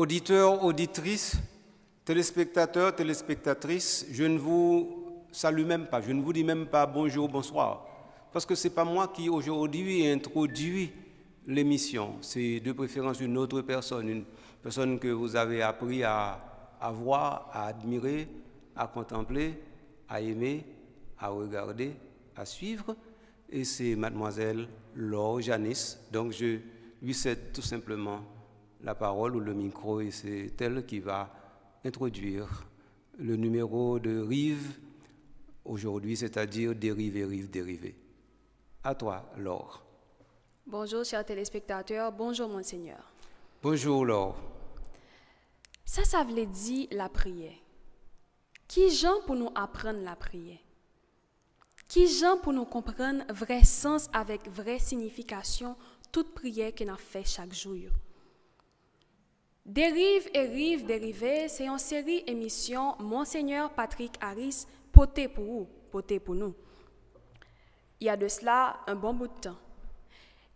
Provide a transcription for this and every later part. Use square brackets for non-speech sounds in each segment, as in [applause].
auditeurs, auditrices, téléspectateurs, téléspectatrices, je ne vous salue même pas, je ne vous dis même pas bonjour, bonsoir, parce que ce n'est pas moi qui aujourd'hui introduit l'émission, c'est de préférence une autre personne, une personne que vous avez appris à, avoir, voir, à admirer, à contempler, à aimer, à regarder, à suivre, et c'est mademoiselle Laure Janice, donc je lui cède tout simplement la parole ou le micro et c'est elle qui va introduire le numéro de Rive aujourd'hui, c'est-à-dire dérivé, rive dérivé. À toi, Laure. Bonjour, chers téléspectateurs. Bonjour, Monseigneur. Bonjour, Laure. Ça, ça voulait dire la prière. Qui gens pour nous apprendre la prière? Qui gens pour nous comprendre vrai sens avec vraie signification toute prière qu'on a fait chaque jour? Dérive et rive dérivée, c'est une série émission Monseigneur Patrick Harris, poté pour vous, poté pour nous. Il y a de cela un bon bout de temps.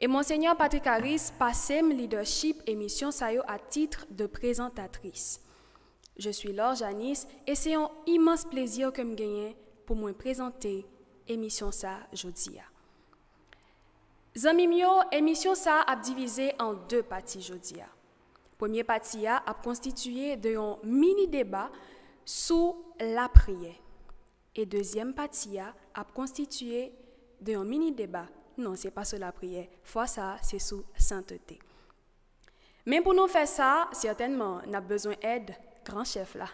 Et Monseigneur Patrick Harris passe le leadership émission Sayo à titre de présentatrice. Je suis Laure Janice et c'est un immense plaisir que me gagne pour me présenter émission ça jeudi. Zamimio, émission ça a divisé en deux parties Jodia. Premier partie a constitué de un mini débat sous la prière. Et deuxième partie a constitué de un mini débat. Non, c'est pas sous la prière. Fois ça, c'est sous sainteté. Mais pour nous faire ça, certainement, on a besoin d'aide, grand chef là.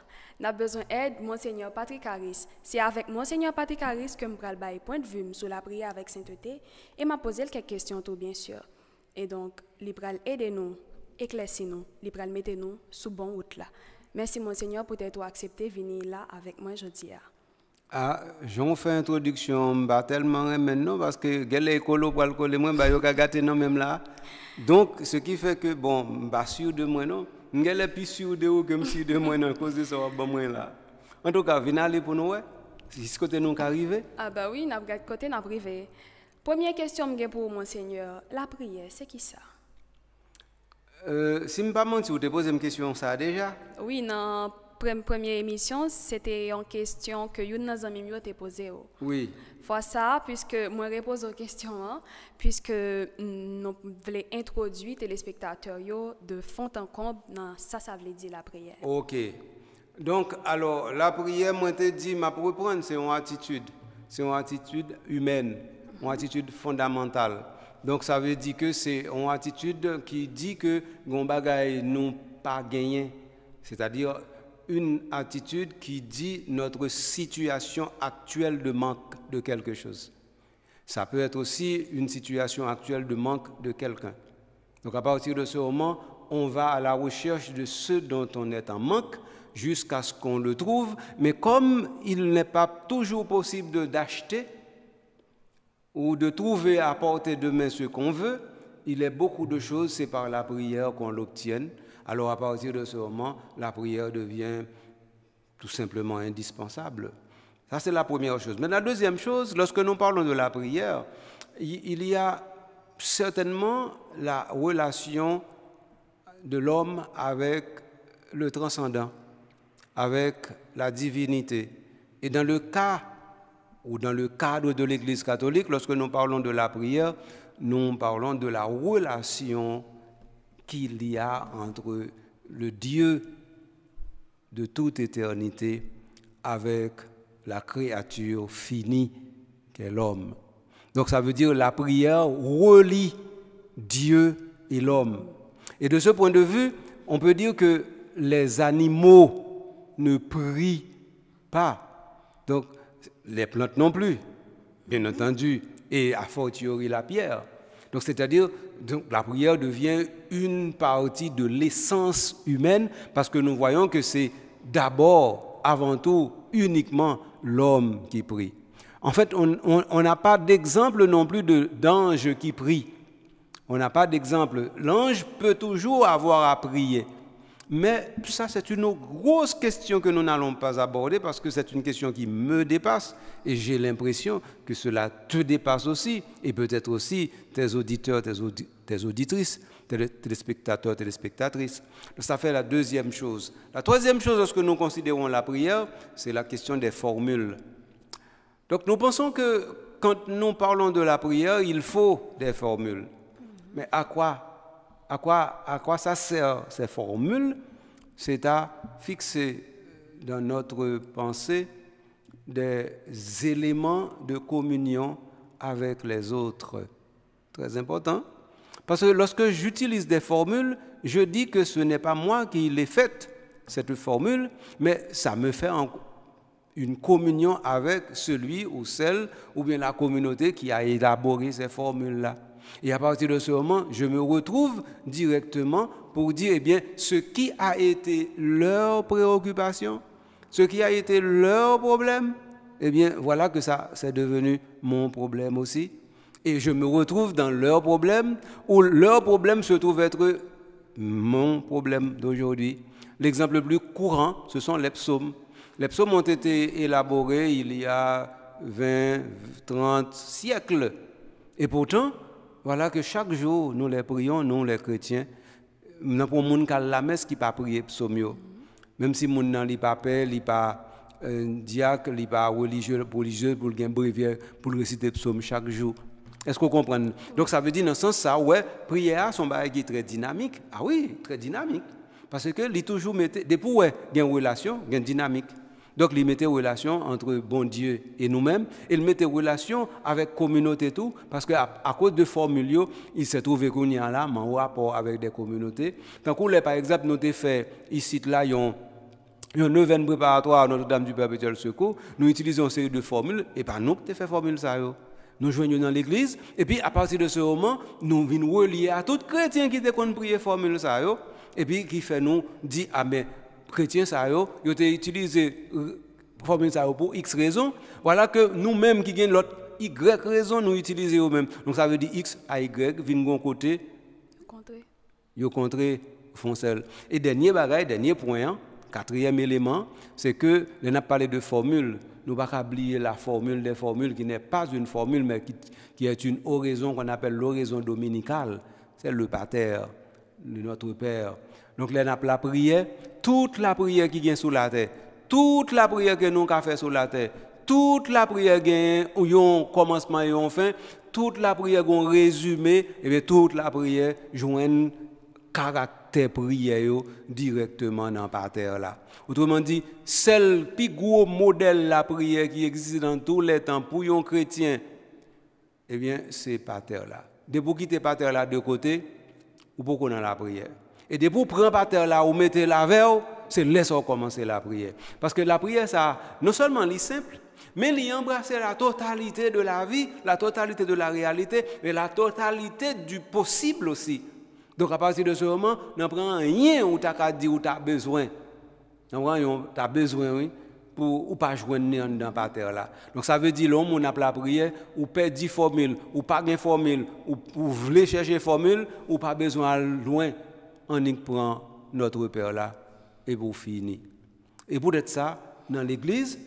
On besoin d'aide, Monseigneur Patrick Harris. C'est avec Monseigneur Patrick Harris que je vais le point de vue sur la prière avec sainteté et m'a posé quelques questions, tout bien sûr. Et donc, il et nous éclaircir nous li mettez-nous sous bon route là. Merci Monseigneur pour t'être accepté venir là avec moi aujourd'hui. Ah, j'en fais introduction, tellement maintenant parce que gel écolo pour le coller moi bah yo gâté non même là. Donc ce qui fait que bon, bah sûr de moi non, suis plus sûr de vous que sûr de moi non cause ça bon moi là. En tout cas, venez aller pour nous ouais. C'est côté nous arrive. Ah bah oui, n'a pas côté n'a arrivé. Première question pour monseigneur, la prière, c'est qui ça euh, si je ne si vous posé une question, ça déjà Oui, dans la première émission, c'était une question que une de posée. Oui. Fois ça, puisque moi, je réponds aux questions, hein, puisque mm, nous voulons introduire les téléspectateurs de fond en comble dans ça, ça veut dire la prière. OK. Donc, alors, la prière, moi, je te dis, ma reprendre, c'est une attitude. C'est une attitude humaine, une attitude fondamentale. Donc ça veut dire que c'est une attitude qui dit que Gombagaï n'ont pas gagné. C'est-à-dire une attitude qui dit notre situation actuelle de manque de quelque chose. Ça peut être aussi une situation actuelle de manque de quelqu'un. Donc à partir de ce moment, on va à la recherche de ce dont on est en manque jusqu'à ce qu'on le trouve, mais comme il n'est pas toujours possible d'acheter, ou de trouver à portée de main ce qu'on veut, il est beaucoup de choses, c'est par la prière qu'on l'obtienne. Alors à partir de ce moment, la prière devient tout simplement indispensable. Ça, c'est la première chose. Mais la deuxième chose, lorsque nous parlons de la prière, il y a certainement la relation de l'homme avec le transcendant, avec la divinité. Et dans le cas ou dans le cadre de l'Église catholique, lorsque nous parlons de la prière, nous parlons de la relation qu'il y a entre le Dieu de toute éternité avec la créature finie qu'est l'homme. Donc ça veut dire la prière relie Dieu et l'homme. Et de ce point de vue, on peut dire que les animaux ne prient pas. Donc les plantes non plus, bien entendu, et a fortiori la pierre. Donc, c'est-à-dire, la prière devient une partie de l'essence humaine parce que nous voyons que c'est d'abord, avant tout, uniquement l'homme qui prie. En fait, on n'a pas d'exemple non plus d'ange qui prie. On n'a pas d'exemple. L'ange peut toujours avoir à prier. Mais ça, c'est une grosse question que nous n'allons pas aborder parce que c'est une question qui me dépasse et j'ai l'impression que cela te dépasse aussi et peut-être aussi tes auditeurs, tes, audi tes auditrices, tes téléspectateurs, téléspectatrices. Ça fait la deuxième chose. La troisième chose lorsque nous considérons la prière, c'est la question des formules. Donc nous pensons que quand nous parlons de la prière, il faut des formules. Mais à quoi à quoi, ça sert ces formules C'est à fixer dans notre pensée des éléments de communion avec les autres. Très important. Parce que lorsque j'utilise des formules, je dis que ce n'est pas moi qui l'ai faite, cette formule, mais ça me fait une communion avec celui ou celle, ou bien la communauté qui a élaboré ces formules-là. Et à partir de ce moment, je me retrouve directement pour dire, eh bien, ce qui a été leur préoccupation, ce qui a été leur problème, eh bien, voilà que ça, c'est devenu mon problème aussi. Et je me retrouve dans leur problème, où leur problème se trouve être mon problème d'aujourd'hui. L'exemple le plus courant, ce sont les psaumes. Les psaumes ont été élaborés il y a 20, 30 siècles. Et pourtant, voilà que chaque jour, nous les prions, nous les chrétiens, nous pour monde qui la messe qui pas prier psaume même si mon nan pas père, li pas euh, diacre, li pas religieux pour religieux pour pour réciter psaume chaque jour. Est-ce qu'on comprend Donc ça veut dire dans ce sens ça ouais, prière son bail très dynamique. Ah oui, très dynamique parce que li toujours mettent des pour ouais, une relation, une dynamique. Donc, il mettait relation entre bon Dieu et nous-mêmes. Il mettait relation avec communauté tout, parce qu'à à cause de formulio, il se trouvé qu'on y a là, rapport avec des communautés. Donc par exemple, nous avons fait ici, là, a une neuvaine préparatoire à Notre-Dame du Perpétuel Secours, nous utilisons une série de formules, et par ben, nous qui fait formule ça. nous joignons dans l'église, et puis à partir de ce moment, nous venons relier à tout chrétien qui te prier formule ça, et puis qui fait nous dit, Amen ah, » chrétiens, ça, yo, yo te utilisé euh, formule pour X raison. Voilà que nous-mêmes qui avons l'autre Y raison, nous utilisons nous mêmes Donc ça veut dire X à Y, vingt de côté. Yo contré. Foncel. Et dernier bagage, dernier point, hein, quatrième élément, c'est que, nous a parlé de formule. Nous ne pas oublier la formule des formules qui n'est pas une formule, mais qui, qui est une oraison qu'on appelle l'oraison dominicale. C'est le pater, notre Père donc là, la prière, toute la prière qui vient sur la terre, toute la prière que nous avons fait sur la terre, toute la prière qui a un commencement et une fin, toute la prière qui a résumé, et bien toute la prière un caractère prière directement dans la terre là. Autrement dit, le plus gros modèle la prière qui existe dans tous les temps pour les chrétiens, eh bien, c'est la terre là. De vous quitter la terre là de côté, ou beaucoup dans la prière. Et que vous prenez par terre là, ou mettez la verre, c'est laisser commencer la prière. Parce que la prière, ça, non seulement est simple, mais elle embrasse la totalité de la vie, la totalité de la réalité, et la totalité du possible aussi. Donc à partir de ce moment, n'en prend rien ou t'as qu'à dit où t'as besoin. N'en prend tu besoin, oui, pour ou pas joindre dans par terre là. Donc ça veut dire l'homme on a la prière ou perd 10 formules, ou pas gain formule, ou, ou voulez chercher formule, ou pas besoin loin on y prend notre père là et pour finir. Et pour être ça, dans l'église,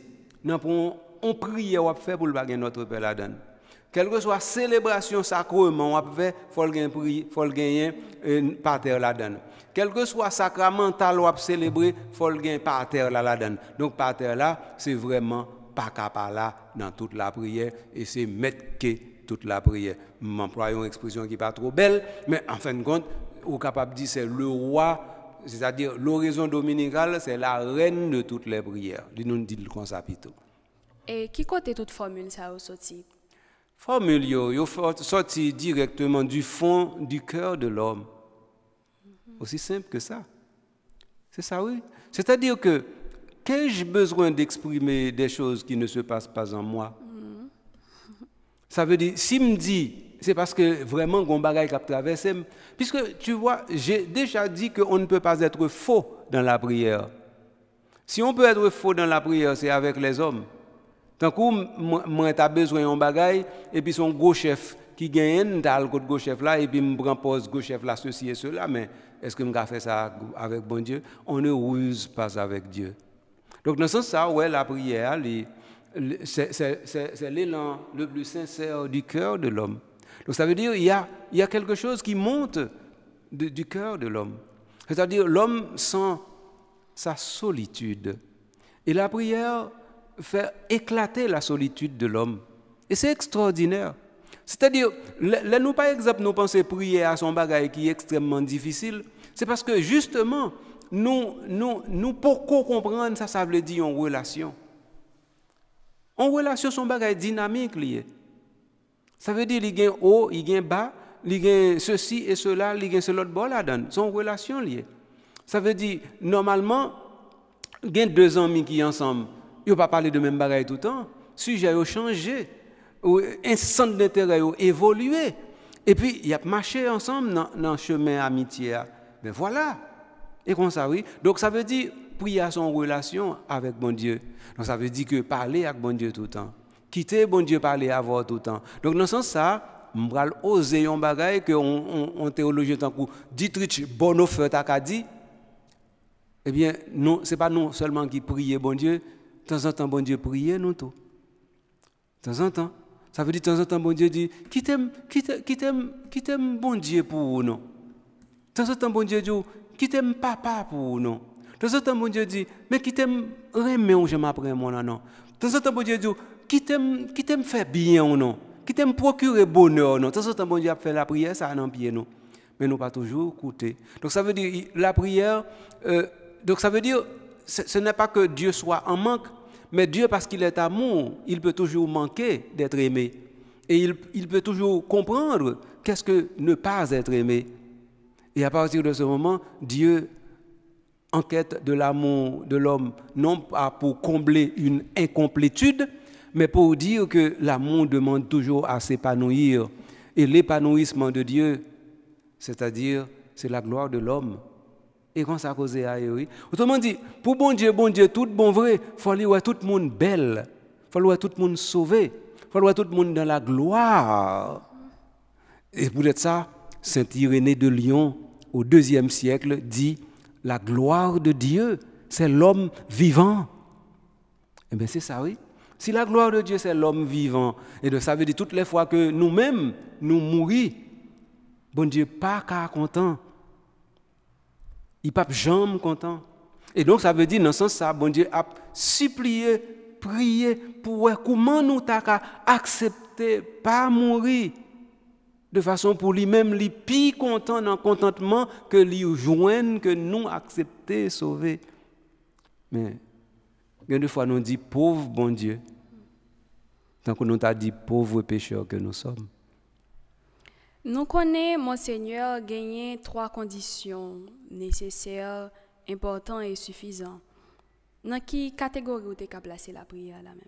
nous on prie on fait pour le notre père là-dedans. Quelle que soit la célébration sacrement, on fait, faut le faut gagner euh, là Quel que soit le sacramental, on célébrer, faut le gagner par terre là Donc par terre là, c'est vraiment pas capable là dans toute la prière et c'est mettre que toute la prière. M'employons une expression qui n'est pas trop belle, mais en fin de compte, ou capable de dire c'est le roi, c'est-à-dire l'horizon dominical, c'est la reine de toutes les prières. Nous nous dit le ça Et qui côté toute formule ça a sorti Formule yo, sorti directement du fond du cœur de l'homme. Mm-hmm. Aussi simple que ça. C'est ça, oui. C'est-à-dire que qu'ai-je besoin d'exprimer des choses qui ne se passent pas en moi mm-hmm. Ça veut dire, si me dit c'est parce que vraiment, Gombagay qui traversé. Puisque tu vois, j'ai déjà dit qu'on ne peut pas être faux dans la prière. Si on peut être faux dans la prière, c'est avec les hommes. Tant que moi, tu besoin d'un bagaille, et puis son gros chef qui gagne, tu le gros chef là, et puis me prend pose gros chef là, ceci et cela, mais est-ce que je fait ça avec bon Dieu On ne ruse pas avec Dieu. Donc, dans ce sens, là ouais, la prière, c'est l'élan le plus sincère du cœur de l'homme. Donc ça veut dire qu'il y a, il y a quelque chose qui monte du cœur de l'homme. C'est-à-dire l'homme sent sa solitude. Et la prière fait éclater la solitude de l'homme. Et c'est extraordinaire. C'est-à-dire, nous, par exemple, nous pensons prier à son bagage qui est extrêmement difficile. C'est parce que justement, nous, nous, nous, pour comprendre ça, ça veut dire en relation. En relation, son bagage dynamique lié. Ça veut dire qu'il y a haut, il y a bas, il y a ceci et cela, il y a ceci bord là dedans Son relation liée. Ça veut dire, normalement, il y a deux amis qui sont ensemble. Ils ne pas parler de même bagaille tout le temps. Le sujet a changé. Un centre d'intérêt a évolué. Et puis, ils ont marché ensemble dans, chemin amitié. Hein. Mais voilà. Et comme ça, oui. Donc, ça veut dire, prier à son relation avec bon Dieu. Donc, ça veut dire que parler avec bon Dieu tout le temps quitter bon Dieu parler avoir tout le temps. Donc dans ce sens ça, va oser un bagage que on, on, on théologie tant coup Dietrich Bonhoeffer t'a dit eh bien non, c'est pas nous seulement qui prier bon Dieu, de temps en temps bon Dieu prier nous tous. De temps en temps. Ça veut dire de temps en temps bon Dieu dit qui t'aime qui t'aime qui t'aime bon Dieu pour nous. De temps en temps bon Dieu dit qui t'aime papa pour nous. De temps en temps bon Dieu dit mais qui t'aime remet on j'aime après moi non De temps en temps bon Dieu dit qui t'aime qui t'aime faire bien ou non qui t'aime procurer bonheur ou non De toute façon, bon Dieu a fait la prière ça un pied non, mais nous pas toujours écouter donc ça veut dire la prière euh, donc ça veut dire ce, n'est pas que Dieu soit en manque mais Dieu parce qu'il est amour il peut toujours manquer d'être aimé et il, il peut toujours comprendre qu'est-ce que ne pas être aimé et à partir de ce moment Dieu enquête de l'amour de l'homme, non pas pour combler une incomplétude, mais pour dire que l'amour demande toujours à s'épanouir. Et l'épanouissement de Dieu, c'est-à-dire, c'est la gloire de l'homme. Et quand ça cause à oui. Autrement dit, pour bon Dieu, bon Dieu, tout bon vrai, il faut voir tout le monde belle, il faut voir tout le monde sauvé, il faut voir tout le monde dans la gloire. Et pour être ça, Saint Irénée de Lyon, au deuxième siècle, dit La gloire de Dieu, c'est l'homme vivant. Eh bien, c'est ça, oui. Si la gloire de Dieu, c'est l'homme vivant, et de ça veut dire toutes les fois que nous-mêmes, nous mourons, bon Dieu, pas qu'à content. Il pas jamais content. Et donc, ça veut dire, dans sens, ça, bon Dieu a supplié, prié, pour comment nous t'as accepter, pas mourir, de façon pour lui-même, lui, plus content dans le contentement que lui joigne, que nous accepter, sauver. Mais, une fois, nous dit, pauvre bon Dieu, tant que nous t'a dit pauvres pécheurs que nous sommes. Nous connaissons, mon Seigneur, gagner trois conditions nécessaires, importantes et suffisantes. Dans quelle catégorie vous avez placé la prière là même?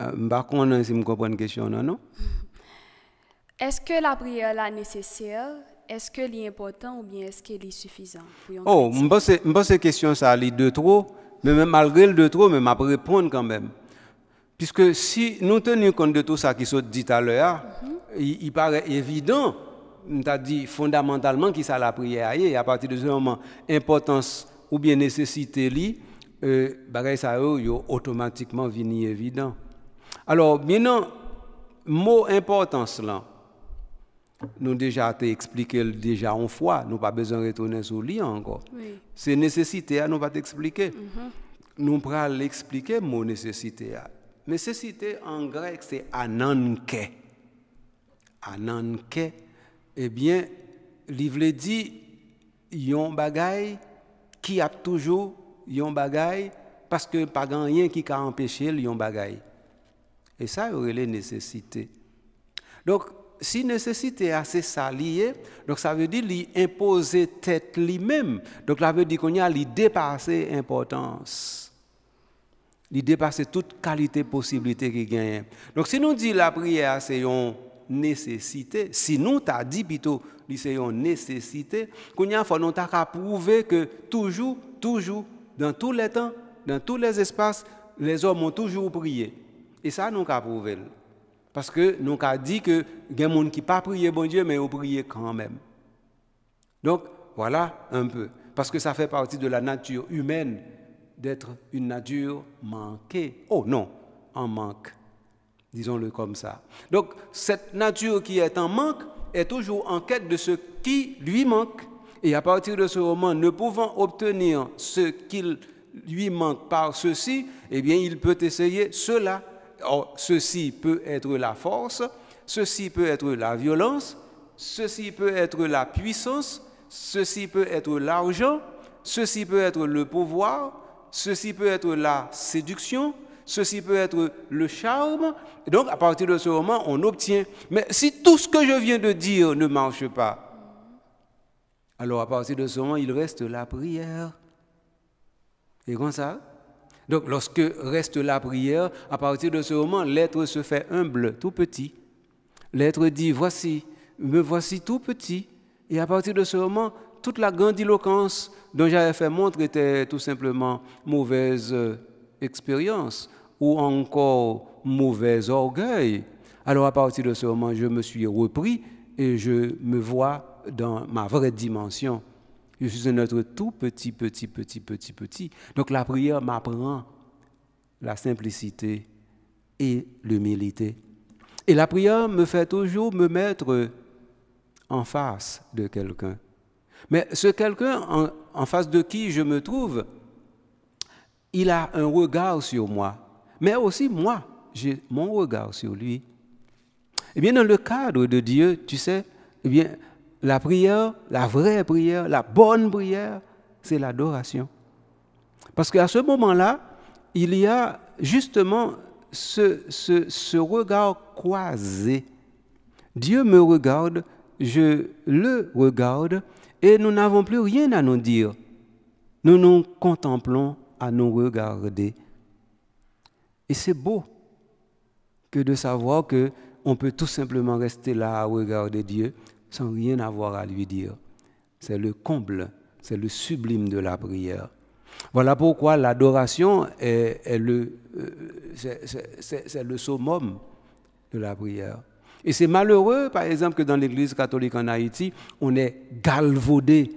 sais euh, bah, pas si je la question, non, non? [laughs] Est-ce que la prière là nécessaire? Est-ce que est important ou bien est-ce qu'elle est suffisant Oh, je pense que la question ça, est de trop, mais même malgré le de trop, je vais répondre quand même. Puisque si nous tenons compte de tout ça qui se dit à l'heure, il, paraît évident, as dit fondamentalement, qui ça la prière et à partir de ce moment, importance ou bien nécessité li, euh, ça oh, automatiquement vini évident. Alors maintenant, mot importance là, nous déjà expliqué déjà une fois, nous pas besoin de retourner sur lien encore. Oui. C'est nécessité, nous pas t'expliquer. Mm-hmm. Nous pourrons l'expliquer, mot nécessité nécessité en grec, c'est Ananke. Ananke, eh bien, l'ivle dit, yon bagay qui a toujours yon bagay parce que pas rien qui a empêché yon bagay. Et ça, il aurait les nécessités. Donc, si nécessité a c'est ça lié, donc ça veut dire lui imposer tête lui-même. Donc, ça veut dire qu'on y a lui dépasser importance. Il dépasse toute qualité, possibilité qu'il gagne. Donc si nous disons la prière, c'est une nécessité. Si nous t'as dit plutôt, c'est une nécessité. nous t'a prouver que toujours, toujours, dans tous les temps, dans tous les espaces, les hommes ont toujours prié. Et ça, nous avons prouvé. Parce que nous avons dit que y a des gens qui pas prié bon Dieu, mais ont prié quand même. Donc, voilà un peu. Parce que ça fait partie de la nature humaine d'être une nature manquée. Oh non, en manque. Disons-le comme ça. Donc cette nature qui est en manque est toujours en quête de ce qui lui manque. Et à partir de ce moment, ne pouvant obtenir ce qu'il lui manque par ceci, eh bien, il peut essayer cela. Or, ceci peut être la force, ceci peut être la violence, ceci peut être la puissance, ceci peut être l'argent, ceci peut être le pouvoir, ceci peut être la séduction, ceci peut être le charme. donc, à partir de ce moment, on obtient. Mais si tout ce que je viens de dire ne marche pas, alors à partir de ce moment, il reste la prière. Et comme ça Donc, lorsque reste la prière, à partir de ce moment, l'être se fait humble, tout petit. L'être dit, voici, me voici tout petit. Et à partir de ce moment, toute la grandiloquence dont j'avais fait montre était tout simplement mauvaise euh, expérience ou encore mauvais orgueil. Alors à partir de ce moment, je me suis repris et je me vois dans ma vraie dimension. Je suis un être tout petit, petit, petit, petit, petit. Donc la prière m'apprend la simplicité et l'humilité. Et la prière me fait toujours me mettre en face de quelqu'un. Mais ce quelqu'un en, face de qui je me trouve, il a un regard sur moi, mais aussi moi, j'ai mon regard sur lui. Eh bien, dans le cadre de Dieu, tu sais, eh bien, la prière, la vraie prière, la bonne prière, c'est l'adoration. Parce qu'à ce moment-là, il y a justement ce, ce, regard croisé. Dieu me regarde, je le regarde, et nous n'avons plus rien à nous dire. Nous nous contemplons à nous regarder. Et c'est beau que de savoir que on peut tout simplement rester là à regarder Dieu sans rien avoir à lui dire. C'est le comble, c'est le sublime de la prière. Voilà pourquoi l'adoration est, le, euh, c'est, le summum de la prière. Et c'est malheureux, par exemple, que dans l'Église catholique en Haïti, on ait galvaudé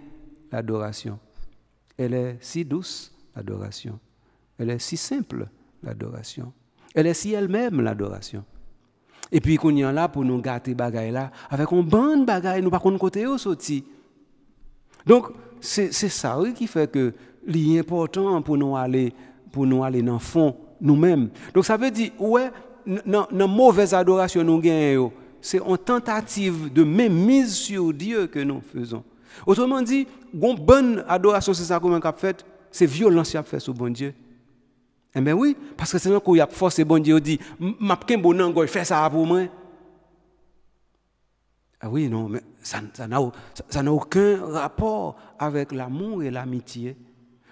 l'adoration. Elle est si douce, l'adoration. Elle est si simple, l'adoration. Elle est si elle-même, l'adoration. Et puis, qu'on y en là pour nous gâter bagaille là, avec un bande bagaille, nous pas contre côté au Donc, c'est ça qui fait que l'important pour nous aller, pour nous aller dans le fond nous-mêmes. Donc, ça veut dire, ouais, dans mauvaise adoration c'est une tentative de même mise sur Dieu que nous faisons. Autrement dit, une bonne adoration, c'est ça qu'on a fait, c'est violence qu'on a fait sur bon Dieu. Eh bien oui, parce que c'est là y a force bon Dieu dit, m'a qu'un bon pas fais ça pour moi. Ah oui, non, mais ça n'a aucun rapport avec l'amour et l'amitié.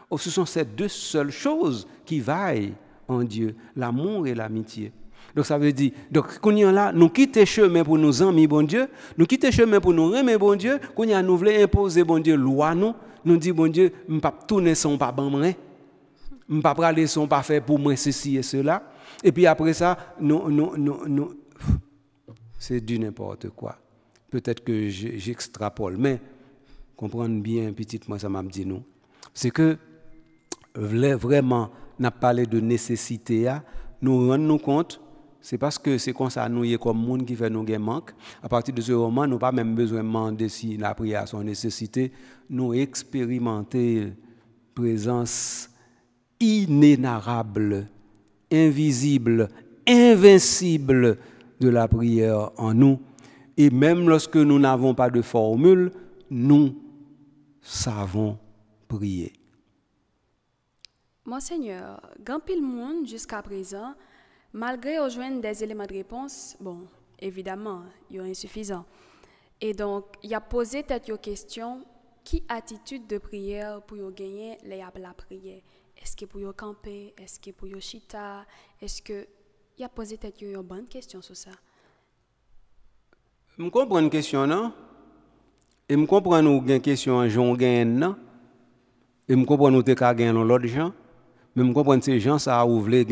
Oh, ce sont ces deux seules choses qui vaillent en Dieu, l'amour et l'amitié. Donc ça veut dire, donc, qu'on là, nous quittons chemin pour nos amis, bon Dieu, nous quittons chemin pour nous remettre, bon Dieu, qu'on a nous voulons imposer, bon Dieu, loi, nous, nous dit, bon Dieu, tout ne pas pas bon, je ne pas pas faire pour moi ceci et cela. Et puis après ça, nous, nous, nous, c'est du n'importe quoi. Peut-être que j'extrapole, mais comprendre bien moi, ça m'a dit non. C'est que vraiment, n'a parlé de nécessité, hein. nous rendons compte c'est parce que c'est comme ça, nous, comme monde qui fait nous un manque. À partir de ce moment, nous pas même besoin de demander si la prière a son nécessité. Nous expérimenter présence inénarrable, invisible, invincible de la prière en nous. Et même lorsque nous n'avons pas de formule, nous savons prier. Monseigneur, grand le monde jusqu'à présent, Malgré au joindre des éléments de réponse, bon, évidemment, il y a insuffisant. Et donc, il a posé peut-être une question, qui attitude de prière pour yo gagner les la prière Est-ce que pour yo camper, est-ce que pour yo chita, est-ce que il a posé peut-être une bonne question sur ça. Je comprends une question non et je comprends nous gain question en Jean non et je comprends que te ka gain l'autre gens mais je comprends ces gens ça a les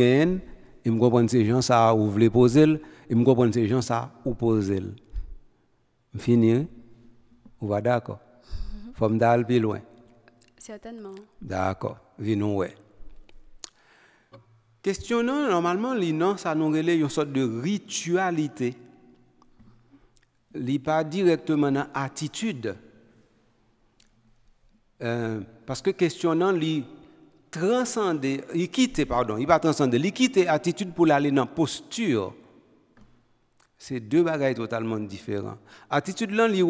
et me que ces gens ça ou voulez poser et me comprendre ces gens ça ou poser. Fini. Hein? On va d'accord. Mhm. Faut me plus loin. Certainement. D'accord. Vinon ouais. normalement, ça nous relève une sorte de ritualité. Li pas directement dans attitude. Euh, parce que questionnant li transcender, il quitte, pardon, il va transcender, il quitte attitude pour aller dans posture. C'est deux bagailles totalement différents. Attitude là, il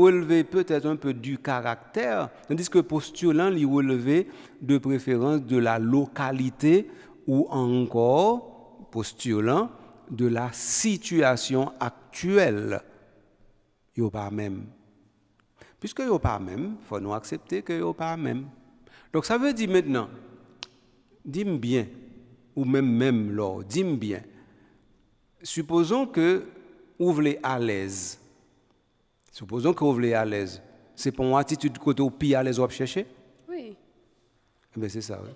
peut-être un peu du caractère, tandis que posture là, il relever de préférence de la localité ou encore, posture là, de la situation actuelle. Il n'y a pas même. Puisque n'y a pas même, il faut nous accepter qu'il n'y a pas même. Donc ça veut dire maintenant, Dis-moi bien, ou même même l'or, dis-moi bien. Supposons que vous voulez à l'aise. Supposons que vous voulez à l'aise. C'est pour une attitude côté au pire à l'aise ou à chercher Oui. Eh bien, c'est ça, oui.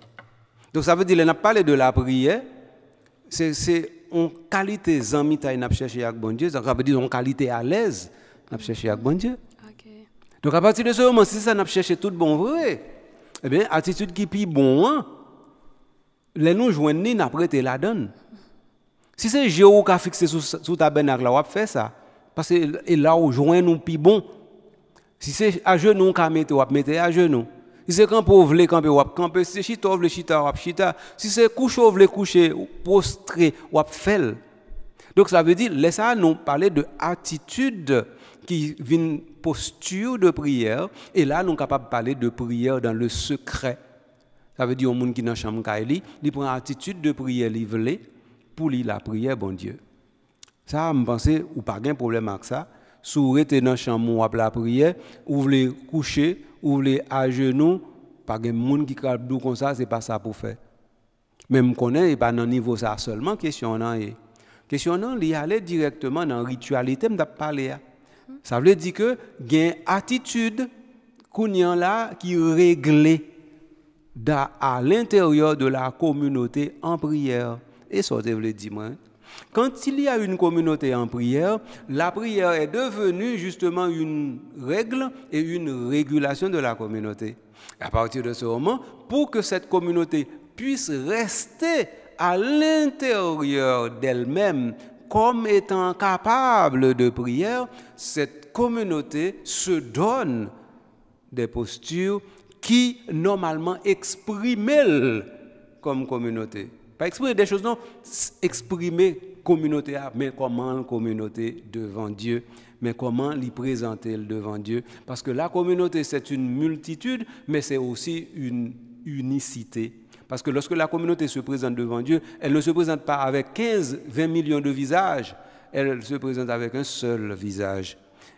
Donc, ça veut dire, n'a pas parlé de la prière, c'est une qualité zami à n'a chercher avec bon Dieu, ça veut dire une qualité à l'aise n'a chercher avec bon Dieu. Donc, à partir de ce moment, si ça n'a cherché tout bon vrai, eh bien, attitude qui est plus bon, hein? les nous joignons, nous prêtons la donne. Si c'est Dieu qui a fixé sous tabernacle, on fait ça. Parce que là, on joint nous plus bon. Si c'est à genoux qu'on met, on va à genoux. Si c'est quand pauvre, quand on va camper. Si c'est chita, on va chita, on chita. Si c'est couche, on va coucher, prostré, on va Donc ça veut dire, ça nous parler de attitude qui vient posture de prière. Et là, nous sommes capables de parler de prière dans le secret ça veut dire au monde qui dans chambre kaili, il prend attitude de prière pour lui la prière bon Dieu. Ça me penser ou pas de problème avec ça. Si vous êtes dans chambre ou la prière, vous voulez coucher, vous voulez à genoux, pas de monde qui calme comme ça, c'est pas ça pour faire. Mais je connais, et pas dans niveau ça seulement, question là. Question non, il allait directement dans la ritualité, je pas. Ça veut dire que, il y a une attitude, là, qui est à l'intérieur de la communauté en prière. Et sortez je le moi. Quand il y a une communauté en prière, la prière est devenue justement une règle et une régulation de la communauté. À partir de ce moment, pour que cette communauté puisse rester à l'intérieur d'elle-même comme étant capable de prière, cette communauté se donne des postures qui normalement elle comme communauté. Pas exprimer des choses, non, exprimer communauté, mais comment la communauté devant Dieu, mais comment l'y présenter devant Dieu. Parce que la communauté, c'est une multitude, mais c'est aussi une unicité. Parce que lorsque la communauté se présente devant Dieu, elle ne se présente pas avec 15, 20 millions de visages, elle se présente avec un seul visage.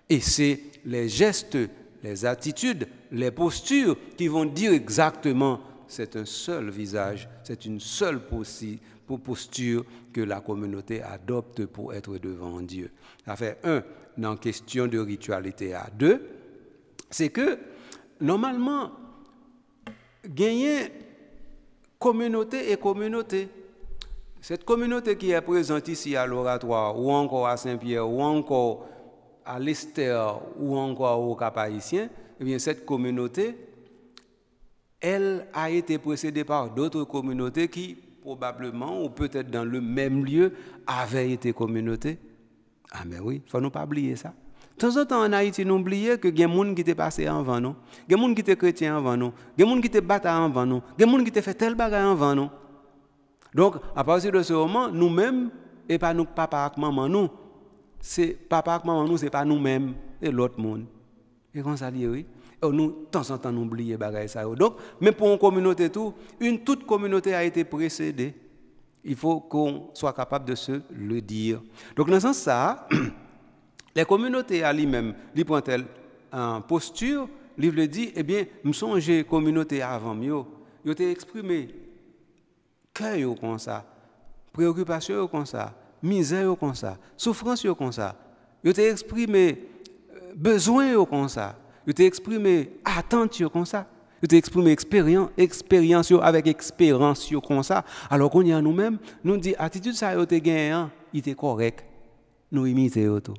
Et c'est les gestes les attitudes, les postures qui vont dire exactement c'est un seul visage, c'est une seule posture que la communauté adopte pour être devant Dieu. Ça fait un, dans question de ritualité à deux, c'est que normalement, gagner communauté et communauté. Cette communauté qui est présente ici à l'oratoire, ou encore à Saint-Pierre, ou encore à l'Esther ou encore au Cap haïtien, eh bien, cette communauté, elle a été précédée par d'autres communautés qui, probablement, ou peut-être dans le même lieu, avaient été communautés. Ah, mais oui, il ne faut pas oublier ça. De temps en temps, en Haïti, nous oublions que des gens qui étaient passés avant nous, des gens qui étaient chrétiens avant nous, des gens qui étaient bâtards avant nous, des gens qui étaient fait tel bagage avant nous. Donc, à partir de ce moment, nous-mêmes, et eh pas ben, nous, papa et maman, nous, c'est papa et maman, nous, ce n'est pas nous-mêmes, c'est l'autre monde. Et quand ça, oui. nous, de temps en temps, nous oublions ça. Donc, même pour une communauté, tout, une toute communauté a été précédée. Il faut qu'on soit capable de se le dire. Donc, dans ce sens, ça, [clears throat] les communautés à lui-même, lui prend en posture, livre le dit, eh bien, me songer communauté avant mieux. Ils ont exprimé cœur comme ça, préoccupation comme ça, misère comme ça, souffrance comme ça. Ils ont exprimé euh, besoin comme ça. Ils ont exprimé attente comme ça. Ils ont exprimé expérience, expérience avec expérience comme ça. Alors qu'on y a nous-mêmes, nous dit attitude ça yo te hein, il était correct. Nous imitons tout.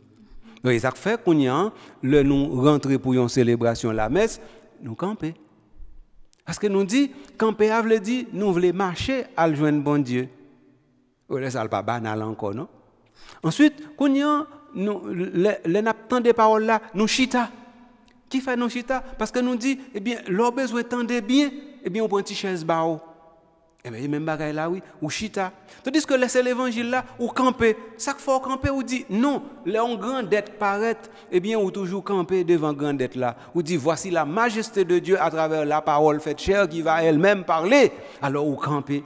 Et ça fait qu'on y a hein, le nous rentrer pour une célébration la messe, nous camper. Parce que nous dit camper veut dit, nous voulons marcher à le joindre bon Dieu. Euh, là, pas banal encore, non Ensuite, quand nous, les, tant de paroles là, nous chita. Qui fait nous chita Parce que nous dit, eh bien, l'on besoin de bien, eh bien, on prend une petite chaise Eh bien, il même choses là, oui, ou chita. Tandis que laissez l'évangile là, ou camper. Chaque fois camper, ou dit, non, là, on grande dette paraît, eh bien, ou toujours camper devant grande dette là. Ou dit, voici la majesté de Dieu à travers la parole faite chère qui va elle-même parler. Alors, ou camper.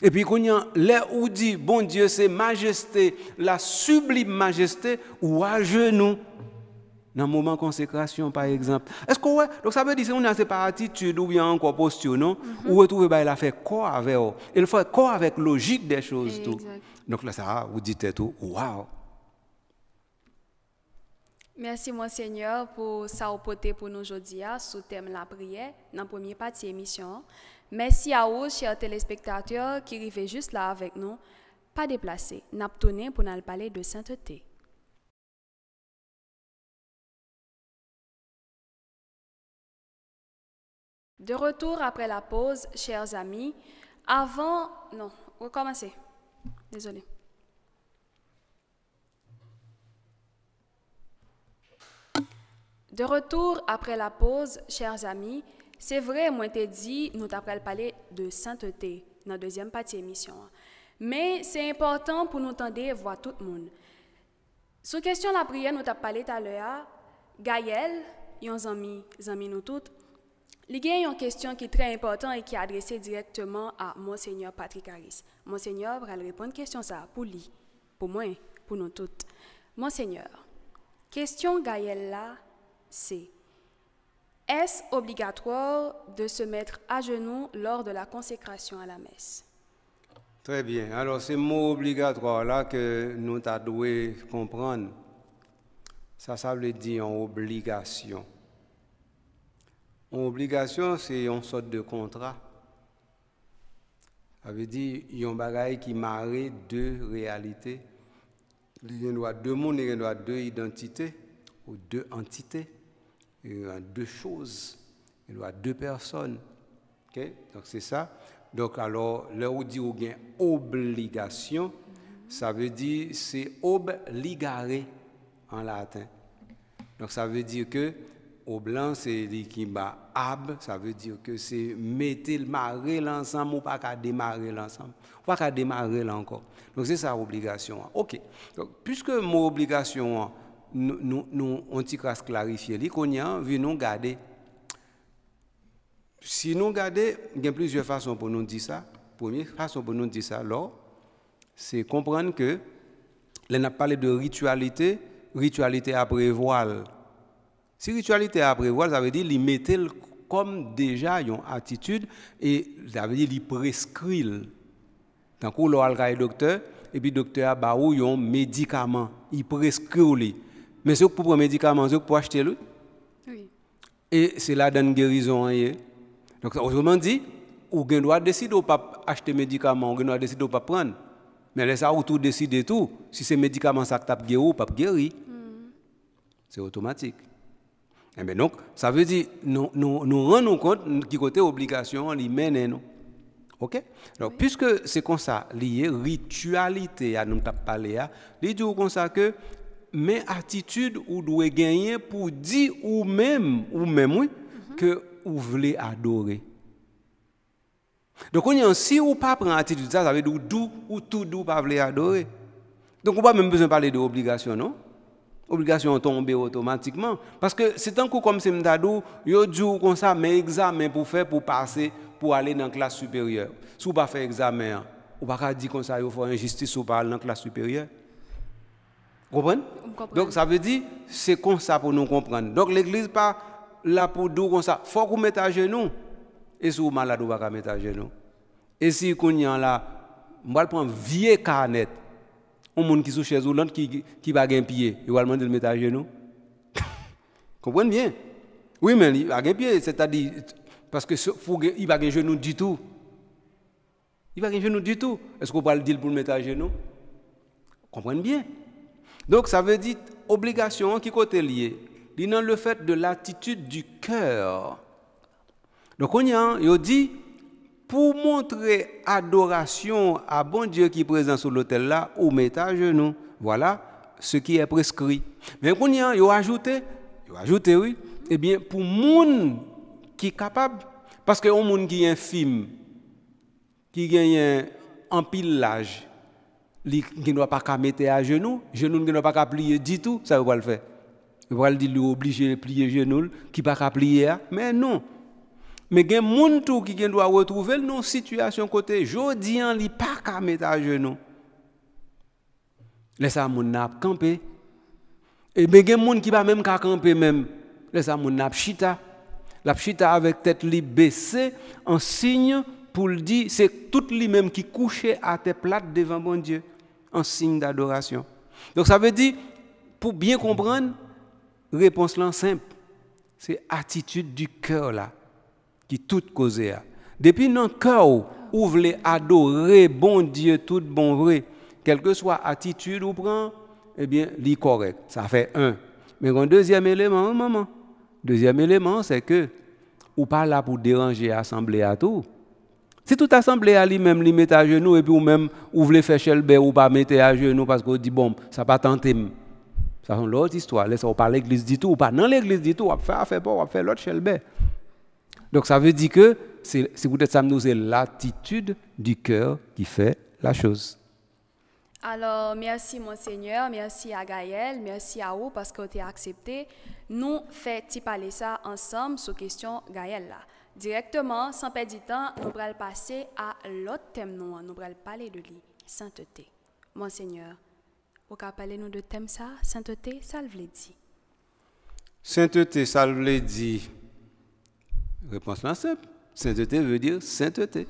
Et puis, quand l'air où dit, bon Dieu, c'est majesté, la sublime majesté, ou à genoux, dans le moment de consécration, par exemple. Est-ce que, ouais, donc ça veut dire, on a cette attitude ou bien encore posture, non, mm -hmm. retrouver, bah, il a fait quoi avec, il fait quoi avec logique des choses, Donc là, ça, vous dites tout, waouh! Merci, mon Seigneur, pour ça, pour nous aujourd'hui, hein, sous thème la prière, dans la première partie de l'émission. Merci à vous, chers téléspectateurs, qui arrivez juste là avec nous. Pas déplacés, n'abtenez pour le Palais de sainteté. De retour après la pause, chers amis, avant... Non, recommencez. Désolé. De retour après la pause, chers amis, c'est vrai, moi t'ai dit, nous t'apprêtons parler de sainteté dans la deuxième partie de l'émission. Mais c'est important pour nous et voir tout le monde. Sur question de la prière, nous t'avons parlé tout à l'heure. Gaël, amis, amis nous toutes, il y a une question qui est très importante et qui est adressée directement à Monseigneur Patrick Harris. Monseigneur va répondre à question ça pour lui, pour moi, pour nous toutes. Monseigneur, question Gaël là, c'est est-ce obligatoire de se mettre à genoux lors de la consécration à la messe Très bien. Alors, ces mot obligatoire là que nous devons comprendre, ça, ça veut dire en obligation. obligation, c'est une sorte de contrat. Ça veut dire, qu'il y a un bagage qui marie deux réalités. Il y a deux mondes, il y a deux identités ou deux entités. Il y a deux choses, il y a deux personnes. Donc c'est ça. Donc alors, là où dit gain obligation, ça veut dire c'est obligare en latin. Donc ça veut dire que au blanc c'est ab, ça veut dire que c'est mettre le maré l'ensemble ou pas qu'à démarrer l'ensemble, pas qu'à démarrer là Donc c'est ça obligation. Hein. OK. Donc puisque mon obligation hein, nous, nous, on clarifier. Li vu nous garder. Si nous regardons, il y a plusieurs façons pour nous dire ça. Première façon pour nous dire ça, c'est comprendre que, nous n'a parlé de ritualité, ritualité après voile. Si ritualité après voile, ça veut dire qu'il mettait comme déjà une attitude et ça veut dire qu'il prescrit. Donc, on le docteur, et puis le docteur a un médicament, il prescrit. Mais ceux pour prendre médicaments, ceux pour acheter l'autre. Et c'est là dans une guérison. Hein, donc, autrement dit, ou bien doit décider de pas acheter médicaments, ou bien décider de pas prendre. Mais laisse ça tout décider tout. Si c'est médicaments ça tape guéri ou pas guéri, hmm. c'est automatique. Et eh bien donc, ça veut dire, nous nous, nous rendons compte qui côté obligation, on y hein, nous. OK Donc, puisque c'est comme ça, lié ritualité à nous parlé, hein, il dit comme ça que mais attitude ou doit gagner pour dire ou même ou même oui, que vous voulez adorer. Donc on si ou pas prendre attitude ça ça veut dire ou tout doux pas voulez adorer. Donc on pas même besoin de parler de obligation non Obligation tombe automatiquement parce que c'est un coup comme c'est yo dit comme ça mais examen pour faire pour passer pour aller dans la classe supérieure. Si vous pas faire examen, ou pas dire comme ça, vous faire injustice ou pas aller dans la classe supérieure comprenez Donc ça veut dire, c'est comme ça pour nous comprendre. Donc l'Église pas là pour nous comme ça. faut que vous mettez à genoux. Et si vous malade, vous pas mettre à genoux. Et si vous êtes là, on va prendre un vieux carnet. Un monde qui est sous chaise L'autre qui qui va gagner pied, Vous va demander de mettre à genoux. [laughs] Comprenez bien Oui, mais il va gagner pied, c'est-à-dire parce que il va à genoux du tout. Il va à genoux du tout. Est-ce qu'on va le dire pour le mettre à genoux Comprenez bien donc ça veut dire obligation qui côté lié, dans le fait de l'attitude du cœur. Donc on y a, dit pour montrer adoration à bon Dieu qui est présent sur l'autel là, ou met à genoux. Voilà ce qui est prescrit. Mais on y a, a ajouté, il a ajouté oui, eh bien pour gens qui est capable parce que on qui est infime qui gagne un empilage, qui ne pas qu'à mettre à genoux, genoux qui ne pas qu'à plier du tout, ça va le faire. Il va dire lui obligé de plier genoux, qui pas qu'à plier, mais non. Mais il y a qui qui doit retrouver nos situations côté jodi en li pas qu'à mettre à genoux. Laissez mon n'a camper. Et bien il y a qui va même pas camper même. à mon n'a chita. La chita avec tête li baissée en signe pour le dire, c'est tout lui-même qui couchait à tes plates devant mon Dieu en signe d'adoration. Donc ça veut dire, pour bien comprendre, réponse là simple, c'est attitude du cœur là qui tout causait. Depuis dans cœur où vous voulez adorer bon Dieu tout bon vrai, quelle que soit attitude ou prend, eh bien, lit correct. Ça fait un. Mais un deuxième élément, maman. Deuxième élément, c'est que ou pas là pour déranger l'assemblée à tout. Si tout assemblée à lui-même lui met à genoux et puis ou même ou voulez faire chelbert ou pas mettez à genoux parce qu'on dit bon, ça pas tenter. Ça c'est l'autre histoire. Laissez on pas l'église du tout ou pas dans l'église du tout, on va faire pas, on va faire l'autre chelbert. Donc ça veut dire que c'est peut-être ça nous c'est l'attitude du cœur qui fait la chose. Alors, merci, mon Seigneur, merci à Gaël, merci à vous parce que vous avez accepté. Nous faisons parler ça ensemble sur question Gaël. Là. Directement, sans perdre du temps, nous allons passer à l'autre thème Nous allons parler de lui, sainteté. Monseigneur, vous parler nous de thème ça, sainteté, ça le dit. Sainteté, ça le dit. Réponse la simple. Sainteté veut dire sainteté.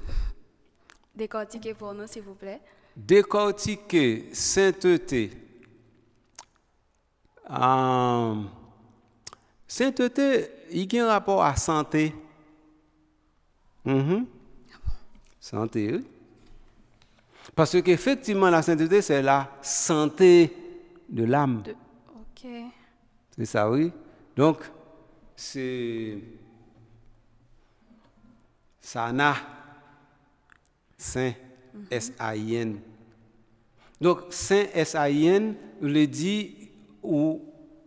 Décortiquez pour nous, s'il vous plaît. Décortiquez, sainteté. Euh, sainteté, il y a un rapport à santé. Mhm. Santé, oui. Parce qu'effectivement, la sainteté, c'est la santé de l'âme. Ok. C'est ça, oui. Donc, c'est Sana, Saint, mhm. S-A-I-N. Donc, Saint, S-A-I-N, le dit ou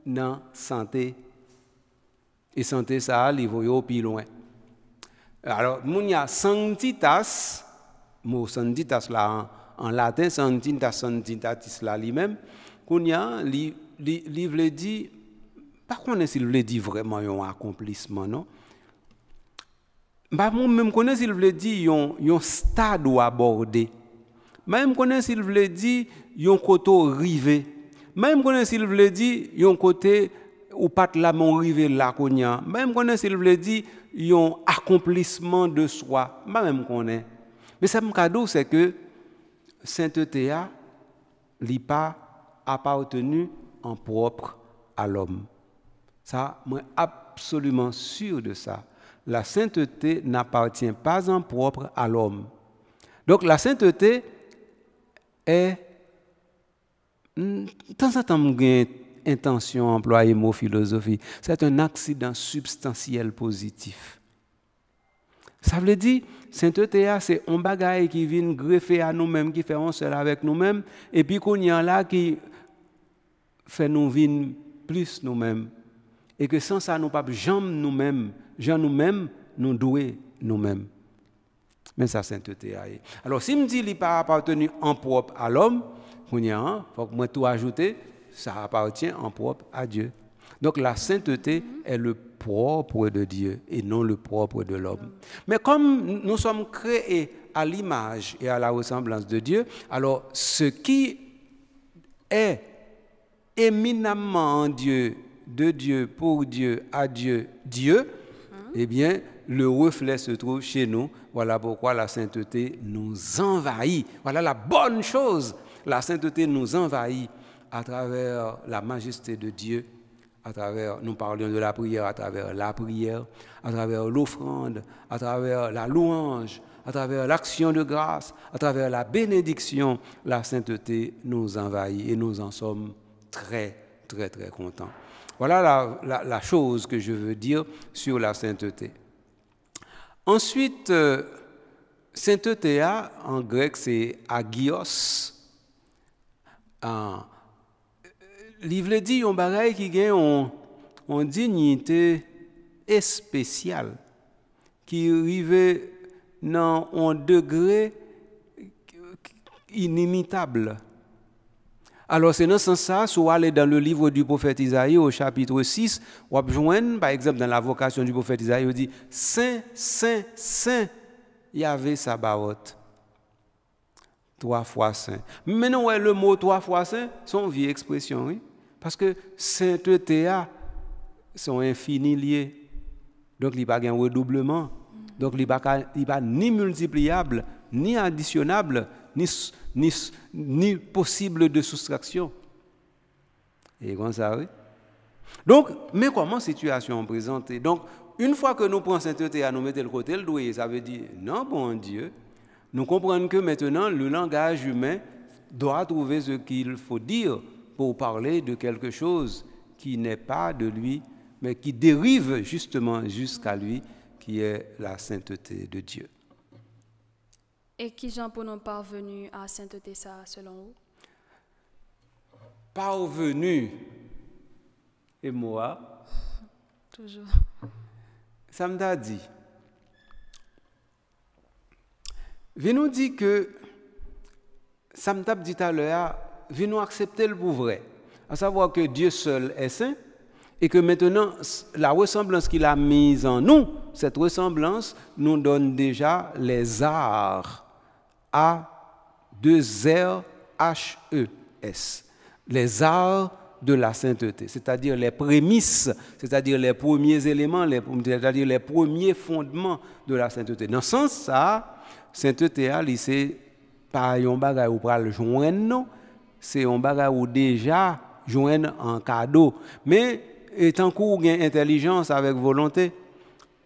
non santé. Et santé, ça, il au plus loin. Alors, il y a sanctitas, mot sanctitas là, en, latin, sanctitas, sanctitatis là lui-même, il y dire, lui, ne dire, par contre, s'il veut dire vraiment un accomplissement, non? Bah, moi-même, connais s'il veut dire un stade ou aborder. Bah, même connais s'il veut dire un côté rivé. Bah, même connais s'il veut dire un côté ou pas la mon rivé là, qu'on y a. Bah, même connais s'il veut dire un accomplissement de soi. Je qu'on est Mais c'est un cadeau, c'est que sainteté a, pas appartenu en propre à l'homme. Ça, moi absolument sûr de ça. La sainteté n'appartient pas en propre à l'homme. Donc la sainteté est mm, de temps intention employer mot philosophie. C'est un accident substantiel positif. Ça veut dire, sainteté, c'est un bagage qui vient greffer à nous-mêmes, qui fait un seul avec nous-mêmes, et puis qu'on y a là qui fait nous vivre plus nous-mêmes. Et que sans ça, nous ne pouvons jamais nous-mêmes, jamais nous-mêmes, nous douer nous-mêmes. Mais ça, sainteté. Alors, si me dit qu'il n'est pas appartenu en propre à l'homme, il faut que moi tout ajouter, ça appartient en propre à Dieu. Donc la sainteté est le propre de Dieu et non le propre de l'homme. Mais comme nous sommes créés à l'image et à la ressemblance de Dieu, alors ce qui est éminemment en Dieu, de Dieu, pour Dieu, à Dieu, Dieu, mhm. eh bien, le reflet se trouve chez nous. Voilà pourquoi la sainteté nous envahit. Voilà la bonne chose. La sainteté nous envahit à travers la majesté de Dieu, à travers, nous parlions de la prière, à travers la prière, à travers l'offrande, à travers la louange, à travers l'action de grâce, à travers la bénédiction, la sainteté nous envahit et nous en sommes très, très, très contents. Voilà la, chose que je veux dire sur la sainteté. Ensuite, euh, sainteté, en grec, c'est agios. En livre dit un bagage qui gagne une dignité spéciale qui arrive dans un degré inimitable. Alors, c'est dans ce sens-là, si aller dans le livre du prophète Isaïe, au chapitre 6, on joindre, par exemple, dans la vocation du prophète Isaïe, il dit Saint, Saint, Saint, Yahvé Sabaoth. Trois fois saint. Maintenant, le mot trois fois saint, c'est une vieille expression, oui. Parce que saint a sont infinis liés. Donc, il n'y a pas un redoublement. Donc, il n'y a pas ni multipliable, ni additionnable, ni, possible de soustraction. Et comme ça, oui. Donc, mais comment situation présentée Donc, une fois que nous prenons saint à nous mettons le côté le doué, ça veut dire, non, bon Dieu, nous comprenons que maintenant, le langage humain doit trouver ce qu'il faut dire parler de quelque chose qui n'est pas de lui, mais qui dérive justement jusqu'à lui, qui est la sainteté de Dieu. Et qui j'en pour pas venu à sainteté ça, selon vous Parvenu. et moi Toujours. Samda dit. nous dit que, ça dit à l'heure, nous accepter le pour vrai. À savoir que Dieu seul est saint et que maintenant, la ressemblance qu'il a mise en nous, cette ressemblance nous donne déjà les arts. A-2-R-H-E-S. Les arts de la sainteté, c'est-à-dire les prémices, c'est-à-dire les premiers éléments, c'est-à-dire les premiers fondements de la sainteté. Dans ce sens, ça, sainteté, c'est pas un bagage ou pas le joindre, c'est un bagage où déjà joindre en cadeau. Mais étant qu'on gagne intelligence avec volonté,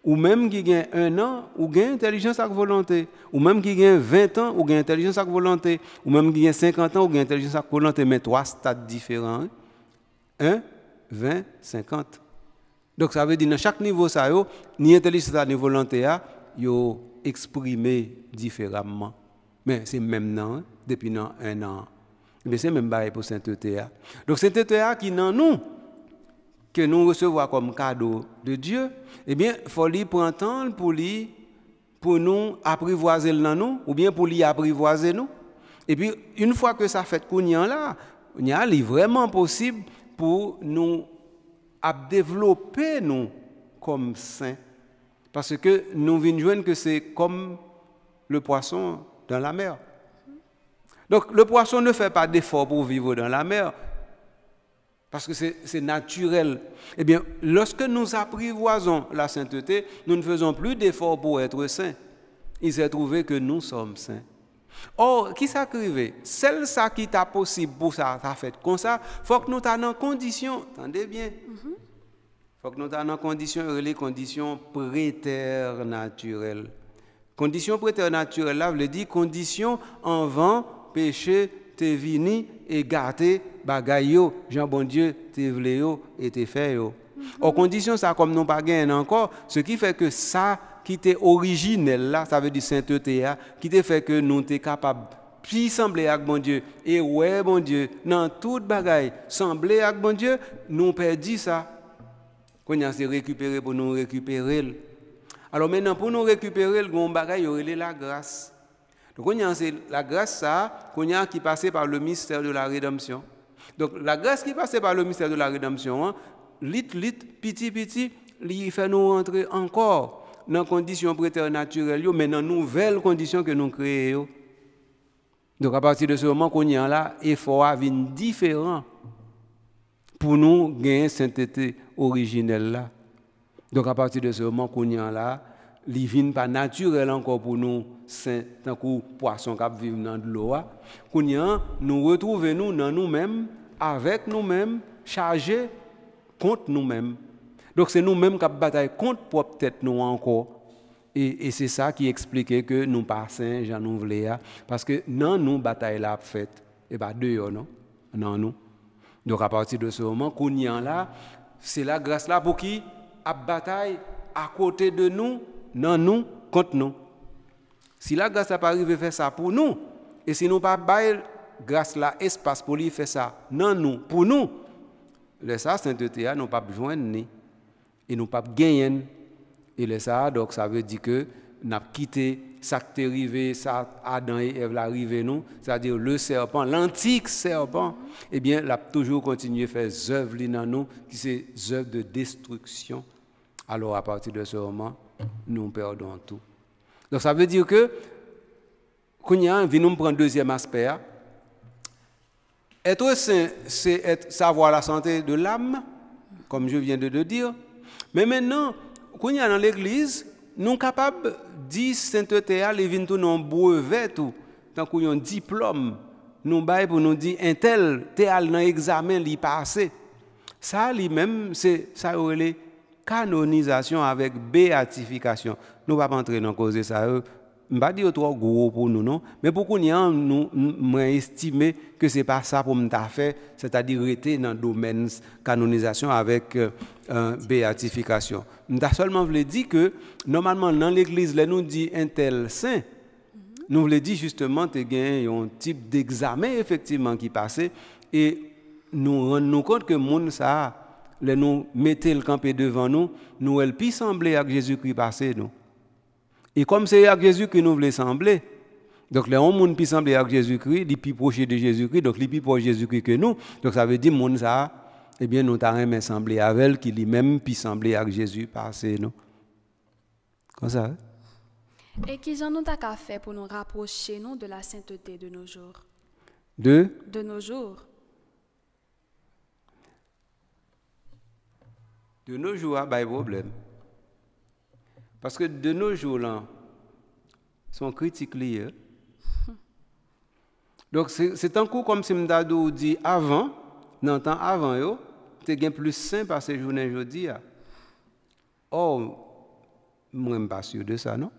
ou même qui gagne un an, ou gagne intelligence avec volonté, ou même qui gagne 20 ans, ou gagne intelligence avec volonté, ou même qui gagne 50 ans, ou gagne intelligence avec volonté, mais trois stades différents. 1, 20, 50. Donc ça veut dire dans chaque niveau ça yo, ni intelligence ni volonté a yo exprimé différemment. Mais c'est même non, depuis un an mais eh c'est même pareil pour sainteté. Donc sainteté qui dans nous, que nous recevons comme cadeau de Dieu, eh bien, il faut lui prendre pour lui, pour nous apprivoiser dans nous, ou bien pour lui apprivoiser nous. Et puis, une fois que ça fait qu'on là, il est vraiment possible pour nous développer nous comme saints. Parce que nous venons que c'est comme le poisson dans la mer. Donc le poisson ne fait pas d'effort pour vivre dans la mer, parce que c'est naturel. Eh bien, lorsque nous apprivoisons la sainteté, nous ne faisons plus d'effort pour être saints. Il s'est trouvé que nous sommes saints. Or, qui s'acrivait Celle ça qui t'a possible pour ça, ta fait comme ça, faut que nous t'en condition, attendez bien. Il mm-hmm. Faut que nous t'en condition, les conditions préternaturelles. Condition préternaturelle, là, le dit condition en vent péché te venu et gâté bagay Jean bon Dieu te vle et te fait yo. En mhm. condition ça comme non pas encore, ce qui fait que ça qui était originel là, ça veut dire sainteté hein, qui te fait que nous sommes capable puis sembler avec bon Dieu et ouais bon Dieu dans toute bagaille sembler avec bon Dieu nous perdons ça quand a se récupérer pour nous récupérer alors maintenant pour nous récupérer le bon bagaille il la grâce donc, on c'est la grâce ça, qu'on a qui passait par le mystère de la rédemption. Donc, la grâce qui passait par le mystère de la rédemption, hein, petit, petit, il fait nous rentrer encore dans les conditions préternaturelles, mais dans les nouvelles conditions que nous créons. Donc, à partir de ce moment qu'on y a là, avoir une différent pour nous gagner sainteté originelle là. Donc, à partir de ce moment qu'on y a là, Livine, pas naturelle encore pour nous, saints, tant que poissons qui vivent dans l'eau, nous retrouvons nous-mêmes, avec nous-mêmes, chargés contre nous-mêmes. Donc c'est nous-mêmes qui battons contre nous encore. Et c'est ça qui expliquait que nous ne Saint Jean à Parce que non nous, bataille la fait et bien deux, non Nous, nous. Donc à partir de ce moment, là c'est la grâce là pour qui, nous bataille à côté de nous. Non nous, contre nous. Si la grâce n'a pas arrivé à faire ça pour nous, et si nous pas bail grâce là espace pour lui faire ça non nous pour nous les ça sainteté nous pas besoin ni et nous pas gagner et les ça donc ça veut dire que n'a quitté ça qui est arrivé ça Adam et Ève arrivé nous c'est-à-dire le serpent l'antique serpent eh bien l'a toujours continué faire œuvre dans nous qui c'est œuvre de destruction alors à partir de ce moment nous perdons tout. Donc ça veut dire que, quand on vient nous prendre un deuxième aspect, être saint, c'est savoir la santé de l'âme, comme je viens de le dire. Mais maintenant, quand on dans l'Église, nous sommes capables de dire sainteté, nous ah, tout un brevet, tout, tant qu'on un diplôme, nous bail pour nous dire, un tel, tel dans l'examen, il passé. Ça, lui-même, c'est ça, aurait canonisation avec béatification. Nous ne pas entrer dans cause ça. Je ne pas dire trop gros pour nous, non. Mais pour qu'on nous, estimons que ce n'est pas ça pour nous faire, c'est-à-dire rester dans le domaine canonisation avec euh, béatification. Je seulement dire que, normalement, dans l'Église, nous dit un tel saint, nous voulons dire justement qu'il y a un type d'examen effectivement qui passait et nous rendons compte que monde ça les nous mettez le campé devant nous, nous elle puis sembler avec Jésus-Christ passer nous. Et comme c'est avec jésus que nous voulons sembler, donc les hommes puissent sembler avec Jésus-Christ, ils puissent proches de Jésus-Christ, donc les puissent proches de Jésus-Christ que nous, donc ça veut dire monde eh bien nous t'arrêtons semblé avec elle qui lui-même puisse sembler Jésus passer nous. Comme ça. Hein? Et qu'ils en ont fait pour nous rapprocher nous de la sainteté de nos jours. De? De nos jours. De nos jours, il ah, bah, y a de problème. Parce que de nos jours, là, sont critiques Donc, c'est un coup comme si dit avant, dans le temps avant, tu es plus sain par ces journées là Oh, je ne ah. suis pas sûr de ça, non?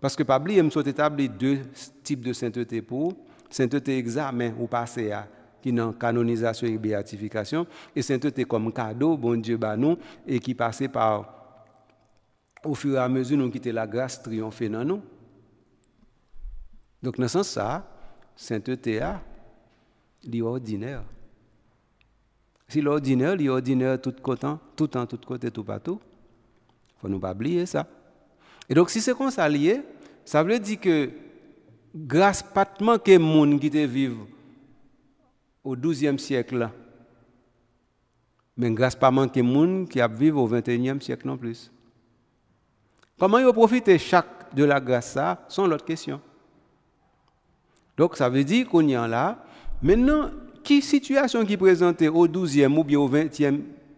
Parce que, pas il je établi deux types de sainteté pour sainteté examen ou passé à ah qui dans canonisation et béatification, et sainteté comme cadeau, bon Dieu, bah nous, et qui passait par, au fur et à mesure, nous quitter la grâce triompher dans nous. Donc, dans ce sens, ça, sainteté a, l'ordinaire. Si l'ordinaire, l'ordinaire tout côté, tout temps, tout côté, tout partout, il faut nous pas oublier ça. Et donc, si c'est comme ça ça veut dire que grâce pas que monde qui te vivre au XIIe siècle. Mais grâce pas manquer monde qui a vivent au XXIe siècle non plus. Comment ils profiter chaque de la grâce ça, sans l'autre question. Donc ça veut dire qu'on y en là. Maintenant, qui situation qui présentait au XIIe ou bien au 20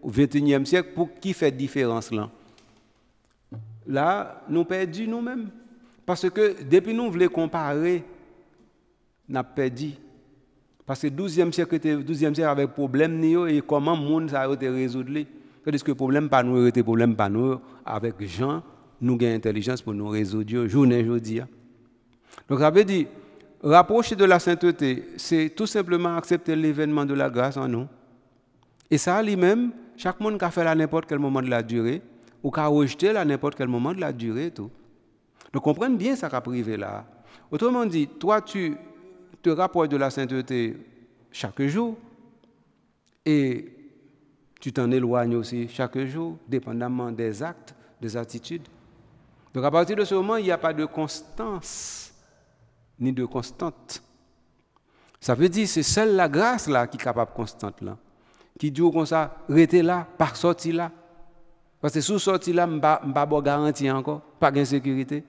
au 21 siècle pour qui fait différence là Là, nous perdons nous-mêmes. Parce que depuis nous voulons comparer, nous avons perdu. Parce que 12e siècle, 12e siècle avec problème et comment le monde a été résolu. Parce que le problème pas nous, le problème pas nous, avec Jean, nous avons intelligence pour nous résoudre journée et jeudi. Donc, ça veut rapprocher de la sainteté, c'est tout simplement accepter l'événement de la grâce en nous. Et ça, lui-même, chaque monde qui a fait à n'importe quel moment de la durée, ou qui a rejeté à n'importe quel moment de la durée, tout. Donc, comprenez bien ça a privé là. Autrement dit, toi, tu te rapproches de la sainteté chaque jour et tu t'en éloignes aussi chaque jour, dépendamment des actes, des attitudes. Donc à partir de ce moment, il n'y a pas de constance ni de constante. Ça veut dire que c'est seule la grâce là qui est capable de constante là, qui dit comme ça, restez là, par sortir là. Parce que sous sortie là, je pas garantir encore, pas de sécurité.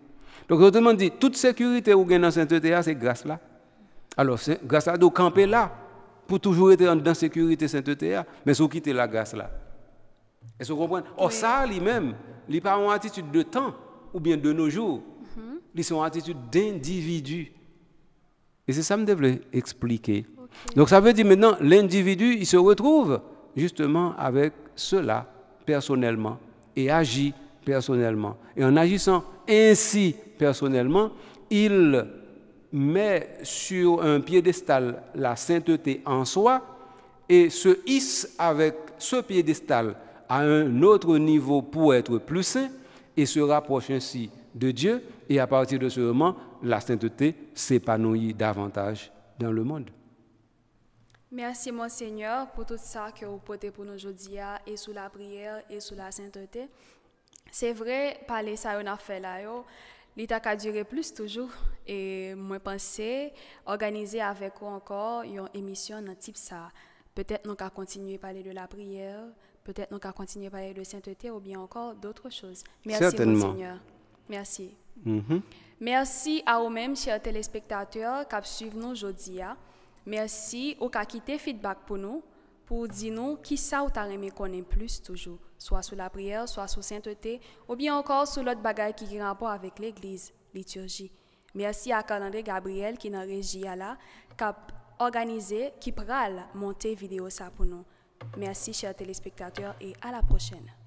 Donc autrement dit, toute sécurité ou gain dans sainteté, c'est grâce là. Alors, grâce à Dieu, camper là, pour toujours être dans la sécurité, sainteté, mais vous quitter la grâce là. Est-ce Or, ça, lui-même, il pas une attitude de temps ou bien de nos jours. Mhm. Il sont une attitude d'individu. Et c'est ça que je voulais expliquer. Donc, ça veut dire maintenant, l'individu, il se retrouve justement avec cela personnellement et agit personnellement. Et en agissant ainsi personnellement, il met sur un piédestal la sainteté en soi et se hisse avec ce piédestal à un autre niveau pour être plus saint et se rapproche ainsi de Dieu. Et à partir de ce moment, la sainteté s'épanouit davantage dans le monde. Merci, mon Seigneur, pour tout ça que vous portez pour nous aujourd'hui ah, et sous la prière et sous la sainteté. C'est vrai, parler ça, on a fait là. L'état a duré plus toujours. Et moi, pensais organiser avec vous encore une émission dans type ça. Peut-être nous à continuer à parler de la prière, peut-être nous à continuer à parler de sainteté ou bien encore d'autres choses. Merci, Seigneur. Merci. Mm-hmm. Merci à vous-même, chers téléspectateurs, qui suivent nous aujourd'hui. Hein. Merci aux qui quitté feedback pour nous, pour dire nous qui ça vous aimé connaît plus toujours soit sous la prière, soit sous sainteté, ou bien encore sous l'autre bagaille qui a rapport avec l'Église, liturgie. Merci à calendrier Gabriel qui est dans régie là, qui a organisé, qui pral monter vidéo ça pour nous. Merci chers téléspectateurs et à la prochaine.